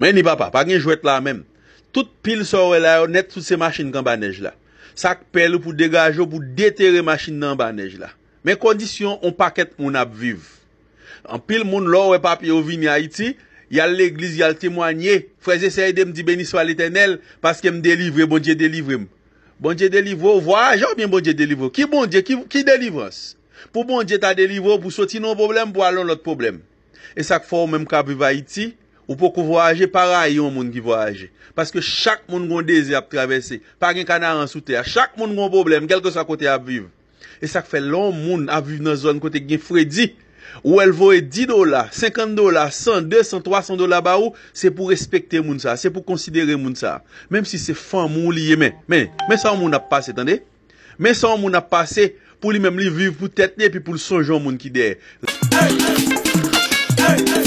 Mwen hmm. ni pa pa, pa gen jwet la men Tout pil sorwe la yo net tout se masjine kan ba nej la Sak pel ou pou degaje ou pou detere masjine nan ba nej la Men kondisyon, on paket moun ap viv An pil moun lor we papi yo vini a iti Yal l'eglis, yal temwanye Freze sey de mdi beni swa l'eternel Paske mdelivre, bonje delivre m Bonje delivre, ou vwa, jow mwen bonje delivre Ki bonje, ki delivres Pou bonje ta delivre, ou pou soti non problem Pou alon lot problem E sak fò mwen mkabiv a iti Ou pou kou vou aje, para yon moun ki vou aje. Paske chak moun gwen deze ap travese. Par gen kanar an sou te. A chak moun gwen problem, gelke sa kote ap vive. E sak fe lon moun ap vive nan zon kote gen Freddy. Ou el vou e 10 dola, 50 dola, 100, 200, 300 dola ba ou. Se pou respekte moun sa. Se pou konsidere moun sa. Mem si se fan moun liye men. Men, men san moun ap pase, tan de? Men san moun ap pase, pou li mem li vive pou tetne. Pi pou sonjon moun ki de. Hey! Hey! Hey! Hey!